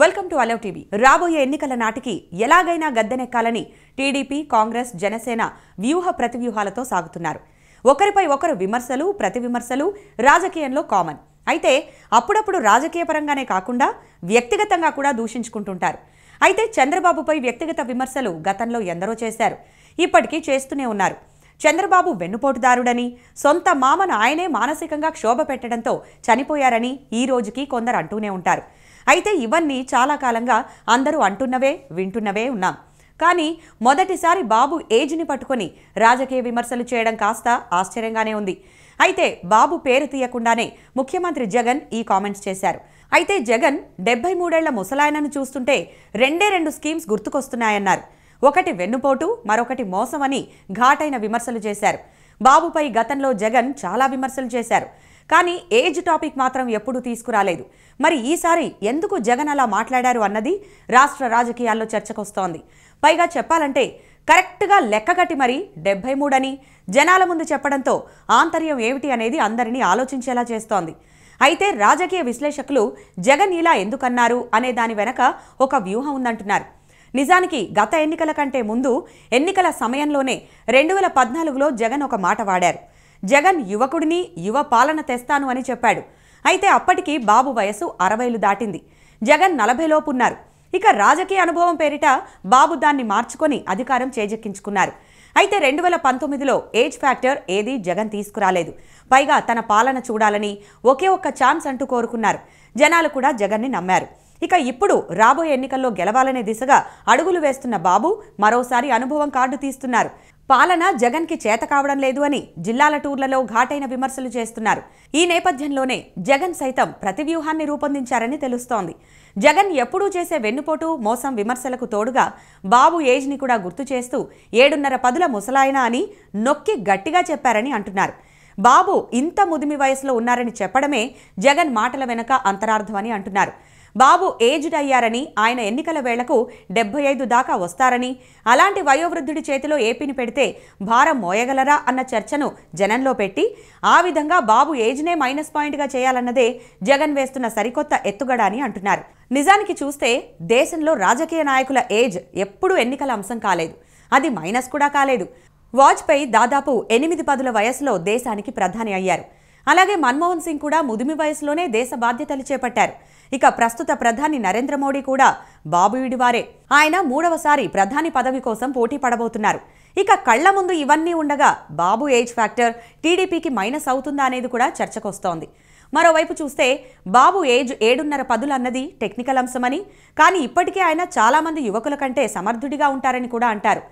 welcome to allow TV రాబోయే ఎన్నికల నాటికి ఎలాగైనా గద్దెనెక్కాలని టీడీపీ కాంగ్రెస్ జనసేన వ్యూహ ప్రతివ్యూహాలతో సాగుతున్నారు ఒకరిపై ఒకరు విమర్శలు ప్రతి విమర్శలు రాజకీయంలో కామన్ అయితే అప్పుడప్పుడు రాజకీయ పరంగానే కాకుండా వ్యక్తిగతంగా కూడా దూషించుకుంటుంటారు అయితే చంద్రబాబుపై వ్యక్తిగత విమర్శలు గతంలో ఎందరో చేశారు ఇప్పటికీ చేస్తూనే ఉన్నారు చంద్రబాబు వెన్నుపోటుదారుడని సొంత మామను ఆయనే మానసికంగా క్షోభ పెట్టడంతో చనిపోయారని ఈ రోజుకి కొందరు అంటూనే ఉంటారు అయితే ఇవన్నీ చాలా కాలంగా అందరూ అంటున్నవే వింటున్నవే ఉన్నాం కానీ మొదటిసారి బాబు ఏజ్ని పట్టుకొని రాజకీయ విమర్శలు చేయడం కాస్త ఆశ్చర్యంగానే ఉంది అయితే బాబు పేరు తీయకుండానే ముఖ్యమంత్రి జగన్ ఈ కామెంట్స్ చేశారు అయితే జగన్ డెబ్బై మూడేళ్ల ముసలాయనను చూస్తుంటే రెండే రెండు స్కీమ్స్ గుర్తుకొస్తున్నాయన్నారు ఒకటి వెన్నుపోటు మరొకటి మోసమని ఘాటైన విమర్శలు చేశారు బాబుపై గతంలో జగన్ చాలా విమర్శలు చేశారు కానీ ఏజ్ టాపిక్ మాత్రం ఎప్పుడూ తీసుకురాలేదు మరి ఈసారి ఎందుకు జగన్ అలా మాట్లాడారు అన్నది రాష్ట్ర రాజకీయాల్లో చర్చకొస్తోంది పైగా చెప్పాలంటే కరెక్ట్గా లెక్కగట్టి మరి డెబ్బై మూడని జనాల ముందు చెప్పడంతో ఆంతర్యం ఏమిటి అనేది అందరినీ ఆలోచించేలా చేస్తోంది అయితే రాజకీయ విశ్లేషకులు జగన్ ఇలా ఎందుకన్నారు అనే దాని వెనక ఒక వ్యూహం ఉందంటున్నారు నిజానికి గత ఎన్నికల కంటే ముందు ఎన్నికల సమయంలోనే రెండు వేల పద్నాలుగులో జగన్ ఒక మాట వాడారు జగన్ యువకుడిని యువ పాలన తెస్తాను అని చెప్పాడు అయితే అప్పటికి బాబు వయసు అరవైలు దాటింది జగన్ నలభైలోపు ఉన్నారు ఇక రాజకీయ అనుభవం పేరిట బాబు దాన్ని మార్చుకొని అధికారం చేజెక్కించుకున్నారు అయితే రెండు వేల పంతొమ్మిదిలో ఏజ్ ఫ్యాక్టర్ ఏది జగన్ తీసుకురాలేదు పైగా తన పాలన చూడాలని ఒకే ఒక్క ఛాన్స్ అంటూ కోరుకున్నారు జనాలు కూడా జగన్ని నమ్మారు ఇక ఇప్పుడు రాబోయే ఎన్నికల్లో గెలవాలనే దిశగా అడుగులు వేస్తున్న బాబు మరోసారి అనుభవం కార్డు తీస్తున్నారు పాలన జగన్కి చేత కావడం లేదు అని జిల్లాల టూర్లలో ఘాటైన విమర్శలు చేస్తున్నారు ఈ నేపథ్యంలోనే జగన్ సైతం ప్రతి వ్యూహాన్ని రూపొందించారని తెలుస్తోంది జగన్ ఎప్పుడూ చేసే వెన్నుపోటు మోసం విమర్శలకు తోడుగా బాబు ఏజ్ని కూడా గుర్తు చేస్తూ ఏడున్నర పదుల ముసలాయన అని నొక్కి గట్టిగా చెప్పారని అంటున్నారు బాబు ఇంత ముదిమి వయసులో ఉన్నారని చెప్పడమే జగన్ మాటల వెనక అంతరార్థమని అంటున్నారు బాబు ఏజ్డ్ అయ్యారని ఆయన ఎన్నికల వేళకు డెబ్బై ఐదు దాకా వస్తారని అలాంటి వయోవృద్ధుడి చేతిలో ఏపీని పెడితే భారం మోయగలరా అన్న చర్చను జనంలో పెట్టి ఆ విధంగా బాబు ఏజ్నే మైనస్ పాయింట్గా చేయాలన్నదే జగన్ వేస్తున్న సరికొత్త ఎత్తుగడ అని అంటున్నారు నిజానికి చూస్తే దేశంలో రాజకీయ నాయకుల ఏజ్ ఎప్పుడూ ఎన్నికల అంశం కాలేదు అది మైనస్ కూడా కాలేదు వాజ్పేయి దాదాపు ఎనిమిది పదుల వయసులో దేశానికి ప్రధాని అయ్యారు అలాగే మన్మోహన్ సింగ్ కూడా ముదిమి వయసులోనే దేశ బాధ్యతలు చేపట్టారు ఇక ప్రస్తుత ప్రధాని నరేంద్ర మోడీ కూడా బాబుయుడి వారే ఆయన మూడవసారి ప్రధాని పదవి కోసం పోటీ పడబోతున్నారు ఇక కళ్ల ముందు ఇవన్నీ ఉండగా బాబు ఏజ్ ఫ్యాక్టర్ టీడీపీకి మైనస్ అవుతుందా అనేది కూడా చర్చకొస్తోంది మరోవైపు చూస్తే బాబు ఏజ్ ఏడున్నర పదులు అన్నది టెక్నికల్ అంశమని కానీ ఇప్పటికే ఆయన చాలామంది యువకుల కంటే సమర్థుడిగా ఉంటారని కూడా అంటారు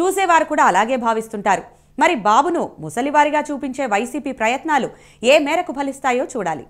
చూసేవారు కూడా అలాగే భావిస్తుంటారు మరి బాబును ముసలివారిగా చూపించే వైసీపీ ప్రయత్నాలు ఏ మేరకు ఫలిస్తాయో చూడాలి